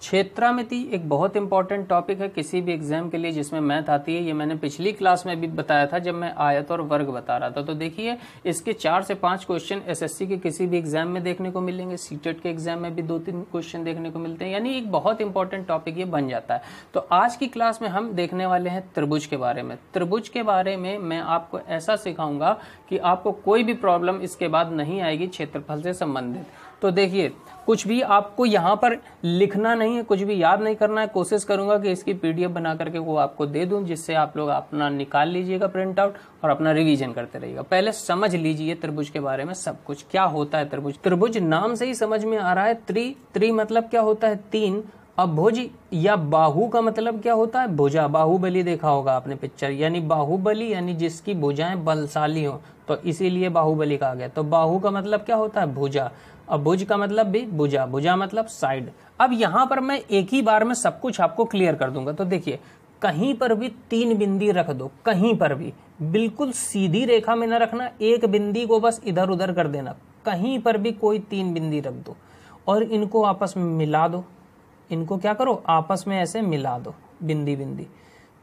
क्षेत्रामिति एक बहुत important topic है किसी भी एग्जाम के लिए जिसमें मैथ आती है ये मैंने पिछली क्लास में भी बताया था जब मैं आयत और वर्ग बता रहा था तो देखिए इसके चार से पांच क्वेश्चन एसएससी के किसी भी एग्जाम में देखने को मिलेंगे सीटेट e के एग्जाम में भी दो तीन क्वेश्चन देखने को मिलते हैं यानी एक बहुत इंपॉर्टेंट टॉपिक ये बन जाता है तो आज की क्लास में हम देखने वाले हैं त्रिभुज के बारे में त्रिभुज के बारे में मैं आपको ऐसा सिखाऊंगा कि आपको कोई भी प्रॉब्लम इसके बाद नहीं आएगी क्षेत्रफल से संबंधित तो देखिए कुछ भी आपको यहाँ पर लिखना नहीं है कुछ भी याद नहीं करना है कोशिश करूँगा कि इसकी पीडीएफ बना करके वो आपको दे दूँ जिससे आप लोग अपना निकाल लीजिएगा प्रिंट आउट और अपना रिवीजन करते रहिएगा पहले समझ लीजिए त्रिभुज के बारे में सब कुछ क्या होता है त्रिभुज त्रिभुज नाम से ही समझ में आ रहा है त्रि त्रि मतलब क्या होता है तीन भुज या बाहु का मतलब क्या होता है भुजा बाहुबली देखा होगा आपने पिक्चर यानी बाहुबली यानी जिसकी भुजाएं बलशाली हो तो इसीलिए बाहुबली कहा गया तो बाहु का मतलब क्या होता है भुजा और भुज का मतलब भी भुजा भुजा मतलब साइड अब यहां पर मैं एक ही बार में सब कुछ आपको क्लियर कर दूंगा तो देखिए कहीं पर भी तीन बिंदी रख दो कहीं पर भी बिल्कुल सीधी रेखा में न रखना एक बिंदी को बस इधर उधर कर देना कहीं पर भी कोई तीन बिंदी रख दो और इनको आपस में मिला दो इनको क्या करो आपस में ऐसे मिला दो बिंदी बिंदी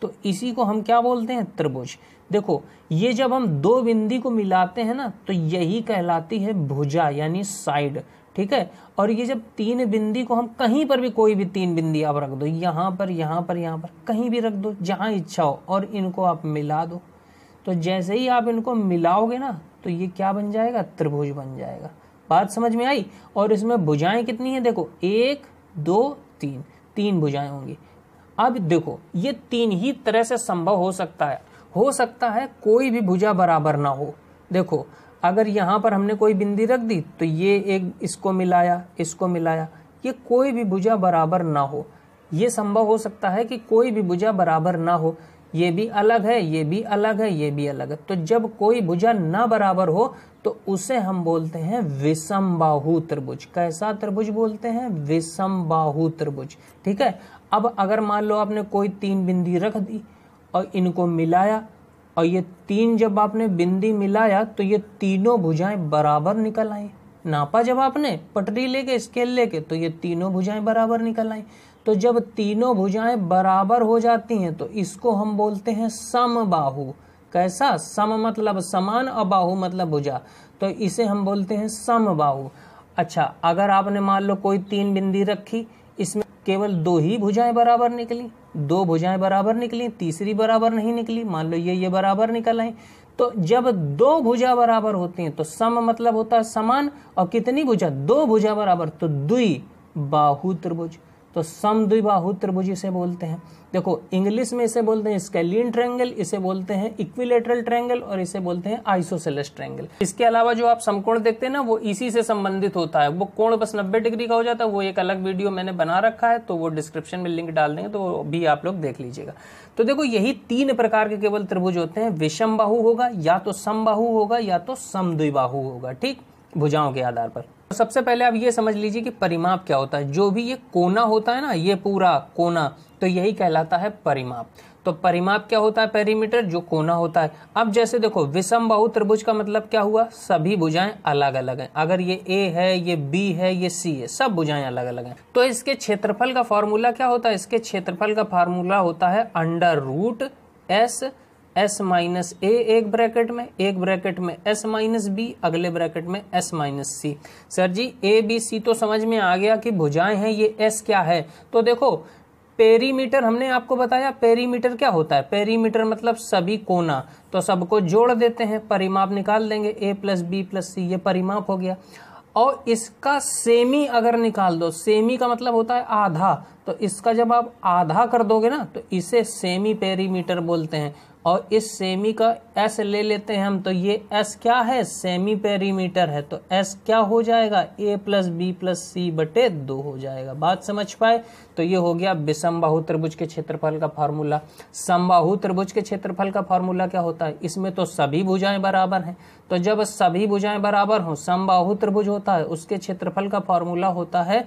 तो इसी को हम क्या बोलते हैं त्रिभुज देखो ये जब हम दो बिंदी को मिलाते हैं ना तो यही कहलाती है भुजा यानी साइड ठीक है और ये जब तीन बिंदी को हम कहीं पर भी कोई भी तीन बिंदी आप रख दो यहाँ पर यहाँ पर यहाँ पर कहीं भी रख दो जहाँ इच्छा हो और इनको आप मिला दो तो जैसे ही आप इनको मिलाओगे ना तो ये क्या बन जाएगा त्रिभुज बन जाएगा बात समझ में आई और इसमें भुजाएं कितनी है देखो एक दो तीन तीन भुजाएं होंगी अब देखो ये तीन ही तरह से संभव हो सकता है हो सकता है कोई भी भुजा बराबर ना हो देखो अगर यहाँ पर हमने कोई बिंदी रख दी तो ये एक इसको मिलाया इसको मिलाया ये कोई भी भुजा बराबर ना हो ये संभव हो सकता है कि कोई भी भुजा बराबर ना हो ये भी अलग है ये भी अलग है ये भी अलग है तो जब कोई भुजा ना बराबर हो तो उसे हम बोलते हैं विषम बाहु त्रिभुज कैसा त्रिभुज बोलते हैं विषम बाहु त्रिभुज ठीक है अब अगर मान लो आपने कोई तीन बिंदी रख दी और इनको मिलाया और ये तीन जब आपने बिंदी मिलाया तो ये तीनों भुजाएं बराबर निकल आई नापा जब आपने पटरी लेके स्केल लेके तो ये तीनों भुजाएं बराबर निकल आई तो जब तीनों भुजाएं बराबर हो जाती हैं तो इसको हम बोलते हैं समबाहु कैसा सम मतलब समान और बाहु मतलब भुजा तो इसे हम बोलते हैं समबाहु अच्छा अगर आपने मान लो कोई तीन बिंदी रखी इसमें केवल दो ही भुजाएं बराबर निकली दो भुजाएं बराबर निकली तीसरी बराबर नहीं निकली मान लो ये ये बराबर निकल आए तो जब दो भुजा बराबर होती हैं तो सम मतलब होता है समान और कितनी भुजा दो भुजा बराबर तो दुई बाहु त्रिभुज तो समद्विबाहु त्रिभुज इसे बोलते हैं देखो इंग्लिश में इसे बोलते हैं स्केलिन ट्रैंगल इसे बोलते हैं इक्विलेटरल ट्रैंगल और इसे बोलते हैं आइसोसेलस ट्रैंगल इसके अलावा जो आप समकोण देखते हैं ना वो इसी से संबंधित होता है वो कोण बस नब्बे डिग्री का हो जाता है वो एक अलग वीडियो मैंने बना रखा है तो वो डिस्क्रिप्शन में लिंक डाल देंगे तो वो भी आप लोग देख लीजिएगा तो देखो यही तीन प्रकार के केवल त्रिभुज होते हैं विषम बाहु होगा या तो समबाहु होगा या तो समद्विबाहु होगा ठीक भुजाओं के आधार पर सबसे पहले आप ये समझ लीजिए कि परिमाप क्या होता है जो भी ये कोना होता है ना ये पूरा कोना तो यही कहलाता है परिमाप तो परिमाप क्या होता है पेरीमीटर जो कोना होता है अब जैसे देखो विषम बाहु त्रिभुज का मतलब क्या हुआ सभी भुजाएं अलग अलग हैं अगर ये ए है ये बी है ये सी है सब भुजाएं अलग अलग हैं तो इसके क्षेत्रफल का फॉर्मूला क्या होता है इसके क्षेत्रफल का फॉर्मूला होता है under root S S minus A एक ब्रैकेट में एक ब्रैकेट में एस माइनस बी अगले ब्रैकेट में S minus C sir ji A B C तो समझ में आ गया कि भुजाएं हैं ये एस क्या है तो देखो पेरीमीटर हमने आपको बताया पेरीमीटर क्या होता है पेरीमीटर मतलब सभी कोना तो सबको जोड़ देते हैं परिमाप निकाल देंगे A plus B plus C ये परिमाप हो गया और इसका सेमी अगर निकाल दो सेमी का मतलब होता है आधा तो इसका जब आप आधा कर दोगे ना तो इसे सेमी पेरीमीटर बोलते हैं और इस सेमी का एस ले लेते हैं हम तो ये एस क्या है सेमी पेरीमीटर है तो एस क्या हो जाएगा A plus B plus C बटे दो हो जाएगा बात समझ पाए तो ये हो गया विषमबाहु त्रिभुज के क्षेत्रफल का फार्मूला समबाहु त्रिभुज के क्षेत्रफल का फार्मूला क्या होता है इसमें तो सभी भुजाएं बराबर हैं तो जब सभी भुजाएं बराबर हों समबाहु त्रिभुज होता है उसके क्षेत्रफल का फार्मूला होता है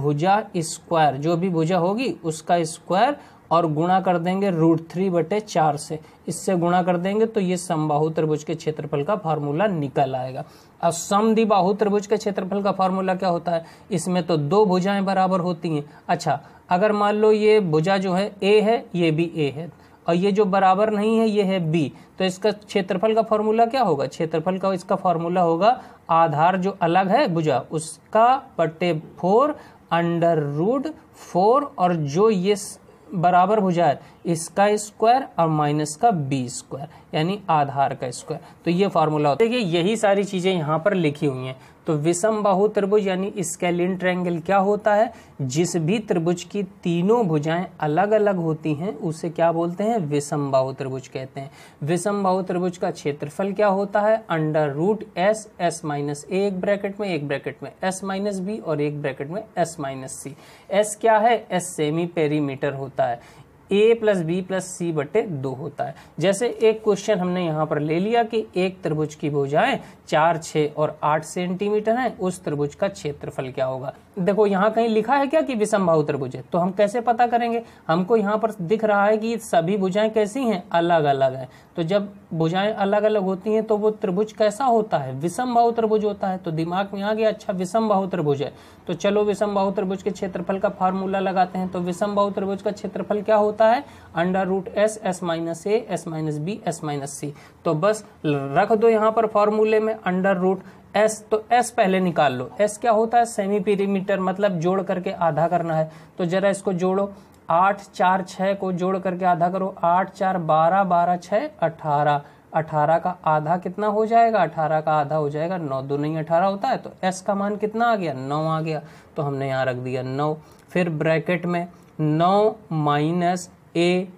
भुजा स्क्वायर जो भी भुजा होगी उसका स्क्वायर और गुणा कर देंगे रूट थ्री बटे चार से इससे गुणा कर देंगे तो ये समबाहु त्रिभुज के क्षेत्रफल का फॉर्मूला निकल आएगा अब बाहु त्रिभुज के क्षेत्रफल का फॉर्मूला क्या होता है इसमें तो दो भुजाएं बराबर होती हैं अच्छा अगर मान लो ये भुजा जो है ए है ये भी ए है और ये जो बराबर नहीं है ये है बी तो इसका क्षेत्रफल का फॉर्मूला क्या होगा क्षेत्रफल का इसका फॉर्मूला होगा आधार जो अलग है भुजा उसका बटे फोर अंडर रूट फोर और जो ये बराबर भुजाएं इसका स्क्वायर और माइनस का बी स्क्वायर यानी आधार का स्क्वायर तो ये फार्मूला होता है देखिए यही सारी चीज़ें यहाँ पर लिखी हुई हैं तो विषम बाहु त्रिभुज यानी स्केलिन ट्रायंगल क्या होता है जिस भी त्रिभुज की तीनों भुजाएं अलग अलग होती हैं उसे क्या बोलते हैं विषम बाहु त्रिभुज कहते हैं विषम बाहु त्रिभुज का क्षेत्रफल क्या होता है under root S S minus A एक ब्रैकेट में एक ब्रैकेट में एस माइनस बी और एक ब्रैकेट में एस माइनस सी एस क्या है एस सेमी पेरीमीटर होता है A plus B plus C बटे दो होता है जैसे एक क्वेश्चन हमने यहाँ पर ले लिया कि एक त्रिभुज की भुजाएं चार छः और आठ सेंटीमीटर हैं उस त्रिभुज का क्षेत्रफल क्या होगा देखो यहाँ कहीं लिखा है क्या कि विषमभाव त्रिभुज है तो हम कैसे पता करेंगे हमको यहाँ पर दिख रहा है कि सभी भुजाएं कैसी हैं अलग अलग हैं तो जब भुजाएं अलग अलग होती हैं तो वो त्रिभुज कैसा होता है विषमभाव त्रिभुज होता है तो दिमाग में आ गया अच्छा विषमभाव त्रिभुज है तो चलो विषमभाव त्रिभुज के क्षेत्रफल का फार्मूला लगाते हैं तो विषमभाव त्रिभुज का क्षेत्रफल क्या होता होता है under root S S minus A S minus B S minus C तो बस रख दो यहाँ पर फॉर्मूले में अंडर रूट एस तो एस पहले निकाल लो एस क्या होता है सेमी पेरीमीटर मतलब जोड़ करके आधा करना है तो जरा इसको जोड़ो आठ चार छः को जोड़ करके आधा करो आठ चार बारह बारह छः अठारह अठारह का आधा कितना हो जाएगा अठारह का आधा हो जाएगा नौ दो नहीं अठारह होता है तो एस का मान कितना आ गया नौ आ गया तो हमने यहाँ रख दिया नौ फिर ब्रैकेट में नौ माइनस ए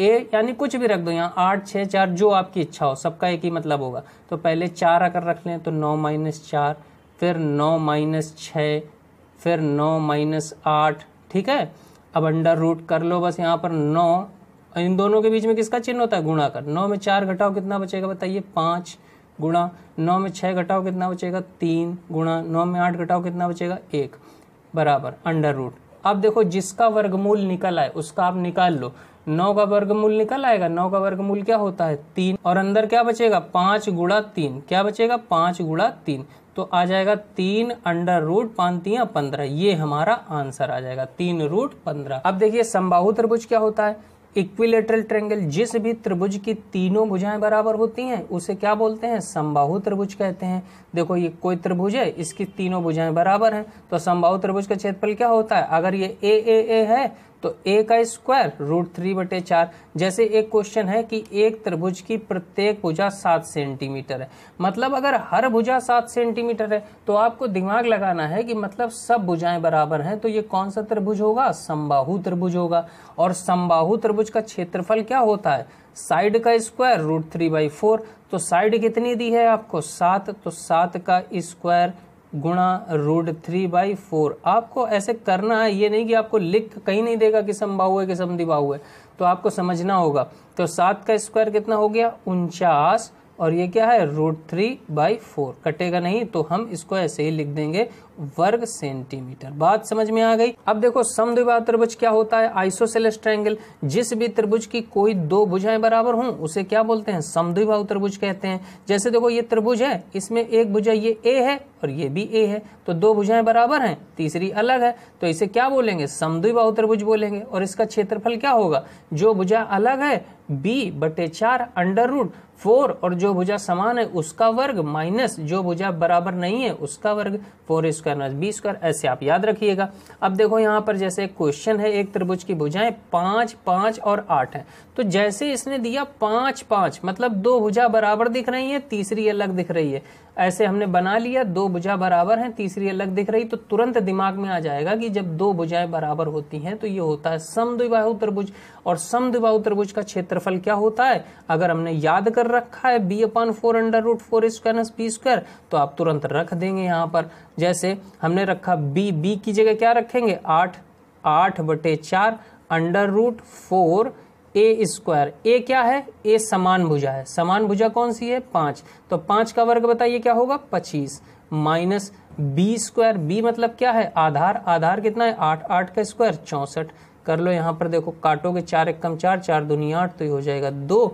ए यानी कुछ भी रख दो यहाँ आठ छः चार जो आपकी इच्छा हो सबका एक ही मतलब होगा तो पहले चार अगर रख लें तो नौ माइनस चार फिर नौ माइनस छः फिर नौ माइनस आठ ठीक है अब अंडर रूट कर लो बस यहाँ पर नौ इन दोनों के बीच में किसका चिन्ह होता है गुणा कर नौ में चार घटाओ कितना बचेगा बताइए पाँच गुणा नौ में छः घटाओ कितना बचेगा तीन गुणा नौ में आठ घटाओ कितना बचेगा एक बराबर अंडर रूट अब देखो जिसका वर्गमूल निकल आए उसका आप निकाल लो नौ का वर्गमूल निकल आएगा नौ का वर्गमूल क्या होता है तीन और अंदर क्या बचेगा पाँच गुड़ा तीन क्या बचेगा पाँच गुड़ा तीन तो आ जाएगा तीन अंडर रूट पांतियां पंद्रह ये हमारा आंसर आ जाएगा तीन रूट पंद्रह अब देखिए संबाहु त्रिभुज क्या होता है इक्विलेटरल ट्रेंगल जिस भी त्रिभुज की तीनों भुजाएं बराबर होती हैं उसे क्या बोलते हैं समबाहु त्रिभुज कहते हैं देखो ये कोई त्रिभुज है इसकी तीनों भुजाएं बराबर हैं तो समबाहु त्रिभुज का क्षेत्रफल क्या होता है अगर ये ए ए ए है तो ए का स्क्वायर रूट थ्री बटे चार जैसे एक क्वेश्चन है कि एक त्रिभुज की प्रत्येक भुजा सात सेंटीमीटर है मतलब अगर हर भुजा सात सेंटीमीटर है तो आपको दिमाग लगाना है कि मतलब सब भुजाएं बराबर हैं तो ये कौन सा त्रिभुज होगा संबाहु त्रिभुज होगा और संबाहु त्रिभुज का क्षेत्रफल क्या होता है साइड का square root three by four तो साइड कितनी दी है आपको सात तो सात का स्क्वायर गुणा रूट थ्री बाई फोर आपको ऐसे करना है ये नहीं कि आपको लिख कहीं नहीं देगा कि समबाहु है कि समदिबाहु है तो आपको समझना होगा तो सात का स्क्वायर कितना हो गया उनचास और ये क्या है रूट थ्री बाई फोर कटेगा नहीं तो हम इसको ऐसे ही लिख देंगे वर्ग सेंटीमीटर बात समझ में आ गई अब देखो समद्विवाद त्रिभुज क्या होता है आइसोसेलेस ट्रायंगल जिस भी त्रिभुज की कोई दो भुजाएं बराबर हों उसे क्या बोलते हैं समद्विभाव त्रिभुज कहते हैं जैसे देखो ये त्रिभुज है इसमें एक भुजा ये ए है और ये भी ए है तो दो भुजाएं बराबर हैं तीसरी अलग है तो इसे क्या बोलेंगे समद्विबाहु त्रिभुज बोलेंगे और इसका क्षेत्रफल क्या होगा जो भुजा अलग है बी बटे चार अंडर रूट फोर और जो भुजा समान है उसका वर्ग माइनस जो भुजा बराबर नहीं है उसका वर्ग four square minus B square ऐसे आप याद रखिएगा अब देखो यहाँ पर जैसे क्वेश्चन है एक त्रिभुज की भुजाएं पाँच पाँच और आठ है तो जैसे इसने दिया पाँच पाँच मतलब दो भुजा बराबर दिख रही है तीसरी अलग दिख रही है ऐसे हमने बना लिया दो भुजा बराबर है तीसरी अलग दिख रही तो तुरंत दिमाग में आ जाएगा कि जब दो भुजाएं बराबर होती हैं तो ये होता है समद्विबाहु त्रिभुज और समद्विबाहु त्रिभुज का क्षेत्रफल क्या होता है अगर हमने याद कर रखा है B upon four under root four square B square तो आप तुरंत रख देंगे यहाँ पर जैसे हमने रखा बी बी की जगह क्या रखेंगे आठ आठ बटे चार under root four A square A क्या है ए समान भुजा है समान भुजा कौन सी है पांच तो पांच का वर्ग बताइए क्या होगा पच्चीस माइनस बी स्क्वायर बी मतलब क्या है आधार आधार कितना है आठ आठ का स्क्वायर चौसठ कर लो यहाँ पर देखो काटोगे चार एक कम चार चार दुनिया आठ तो ये हो जाएगा दो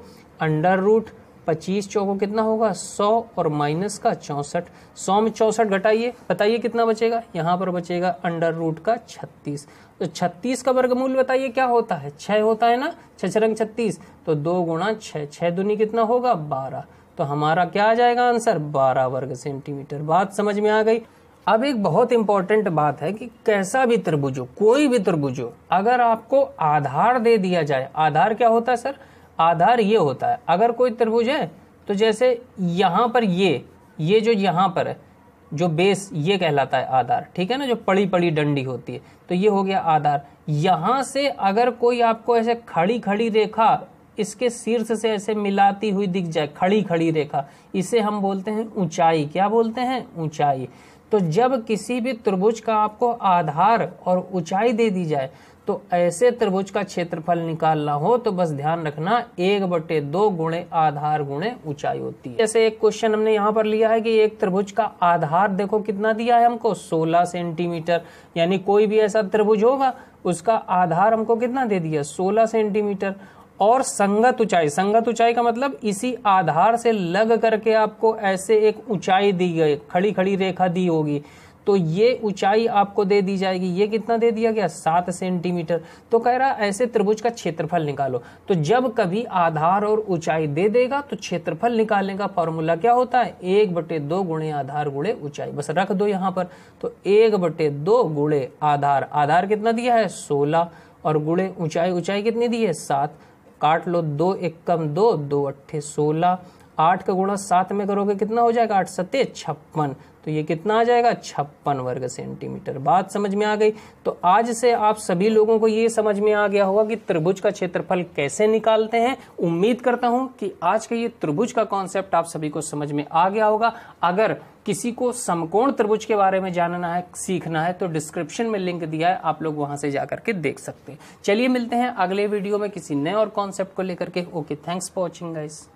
अंडर रूट पच्चीस चौको कितना होगा सौ और माइनस का चौंसठ सौ में चौंसठ घटाइए बताइए कितना बचेगा यहाँ पर बचेगा अंडर रूट का छत्तीस तो छत्तीस का वर्गमूल बताइए क्या होता है छः होता है ना छंग छत्तीस तो दो गुणा छः छः दुनी कितना होगा बारह तो हमारा क्या आ जाएगा आंसर बारह वर्ग सेंटीमीटर बात समझ में आ गई अब एक बहुत इंपॉर्टेंट बात है कि कैसा भी त्रिभुज हो कोई भी त्रिभुज हो अगर आपको आधार दे दिया जाए आधार क्या होता है सर आधार ये होता है अगर कोई त्रिभुज है तो जैसे यहाँ पर ये ये जो यहाँ पर है जो बेस ये कहलाता है आधार ठीक है ना जो पड़ी पड़ी डंडी होती है तो ये हो गया आधार यहाँ से अगर कोई आपको ऐसे खड़ी खड़ी रेखा इसके शीर्ष से ऐसे मिलाती हुई दिख जाए खड़ी खड़ी रेखा इसे हम बोलते हैं ऊंचाई क्या बोलते हैं ऊंचाई तो जब किसी भी त्रिभुज का आपको आधार और ऊंचाई दे दी जाए तो ऐसे त्रिभुज का क्षेत्रफल निकालना हो तो बस ध्यान रखना एक बटे दो गुणे आधार गुणे ऊंचाई होती है जैसे एक क्वेश्चन हमने यहाँ पर लिया है कि एक त्रिभुज का आधार देखो कितना दिया है हमको 16 सेंटीमीटर यानी कोई भी ऐसा त्रिभुज होगा उसका आधार हमको कितना दे दिया 16 सेंटीमीटर और संगत ऊंचाई संगत ऊंचाई का मतलब इसी आधार से लग करके आपको ऐसे एक ऊंचाई दी गई खड़ी खड़ी रेखा दी होगी तो ये ऊंचाई आपको दे दी जाएगी ये कितना दे दिया गया सात सेंटीमीटर तो कह रहा ऐसे त्रिभुज का क्षेत्रफल निकालो तो जब कभी आधार और ऊंचाई दे देगा तो क्षेत्रफल निकालने का फॉर्मूला क्या होता है एक बटे दो गुणे आधार गुणे ऊंचाई बस रख दो यहां पर तो एक बटे दो गुणे आधार आधार कितना दिया है सोलह और गुणे ऊंचाई ऊंचाई कितनी दी है सात काट लो दो एक कम दो दो अट्ठे सोलह आठ का गुणा सात में करोगे कितना हो जाएगा आठ सत्य छप्पन तो ये कितना आ जाएगा छप्पन वर्ग सेंटीमीटर बात समझ में आ गई तो आज से आप सभी लोगों को ये समझ में आ गया होगा कि त्रिभुज का क्षेत्रफल कैसे निकालते हैं उम्मीद करता हूं कि आज का ये त्रिभुज का कॉन्सेप्ट आप सभी को समझ में आ गया होगा अगर किसी को समकोण त्रिभुज के बारे में जानना है सीखना है तो डिस्क्रिप्शन में लिंक दिया है आप लोग वहां से जाकर के देख सकते हैं चलिए मिलते हैं अगले वीडियो में किसी नए और कॉन्सेप्ट को लेकर के okay thanks for watching guys